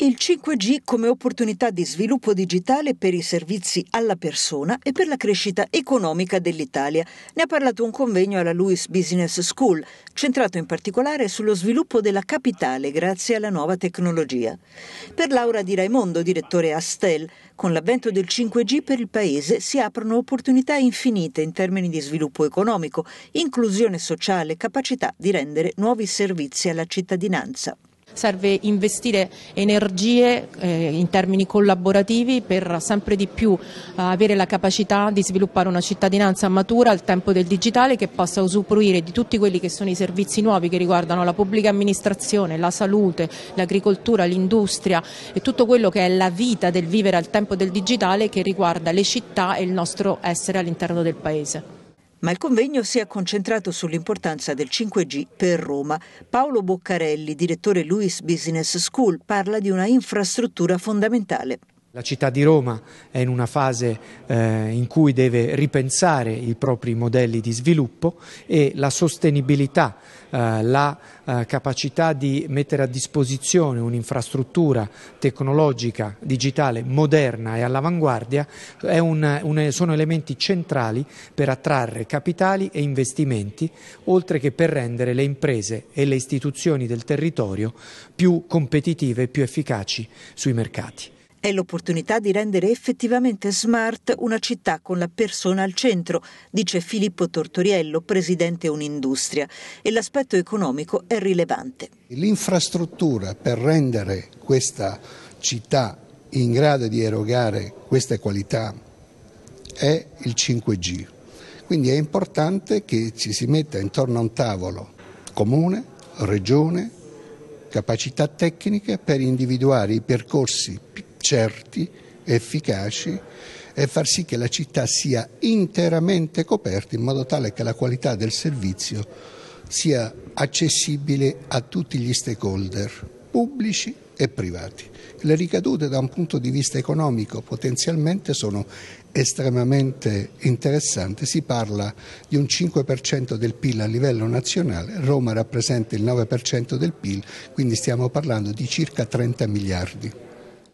Il 5G come opportunità di sviluppo digitale per i servizi alla persona e per la crescita economica dell'Italia. Ne ha parlato un convegno alla Lewis Business School, centrato in particolare sullo sviluppo della capitale grazie alla nuova tecnologia. Per Laura Di Raimondo, direttore Astel, con l'avvento del 5G per il Paese si aprono opportunità infinite in termini di sviluppo economico, inclusione sociale, capacità di rendere nuovi servizi alla cittadinanza. Serve investire energie eh, in termini collaborativi per sempre di più eh, avere la capacità di sviluppare una cittadinanza matura al tempo del digitale che possa usufruire di tutti quelli che sono i servizi nuovi che riguardano la pubblica amministrazione, la salute, l'agricoltura, l'industria e tutto quello che è la vita del vivere al tempo del digitale che riguarda le città e il nostro essere all'interno del Paese ma il convegno si è concentrato sull'importanza del 5G per Roma. Paolo Boccarelli, direttore Luis Business School, parla di una infrastruttura fondamentale. La città di Roma è in una fase eh, in cui deve ripensare i propri modelli di sviluppo e la sostenibilità, eh, la eh, capacità di mettere a disposizione un'infrastruttura tecnologica, digitale, moderna e all'avanguardia un, un, sono elementi centrali per attrarre capitali e investimenti, oltre che per rendere le imprese e le istituzioni del territorio più competitive e più efficaci sui mercati è l'opportunità di rendere effettivamente smart una città con la persona al centro, dice Filippo Tortoriello, presidente Unindustria, e l'aspetto economico è rilevante. L'infrastruttura per rendere questa città in grado di erogare queste qualità è il 5G. Quindi è importante che ci si metta intorno a un tavolo comune, regione, capacità tecniche per individuare i percorsi certi, efficaci e far sì che la città sia interamente coperta in modo tale che la qualità del servizio sia accessibile a tutti gli stakeholder pubblici e privati. Le ricadute da un punto di vista economico potenzialmente sono estremamente interessanti, si parla di un 5% del PIL a livello nazionale, Roma rappresenta il 9% del PIL, quindi stiamo parlando di circa 30 miliardi.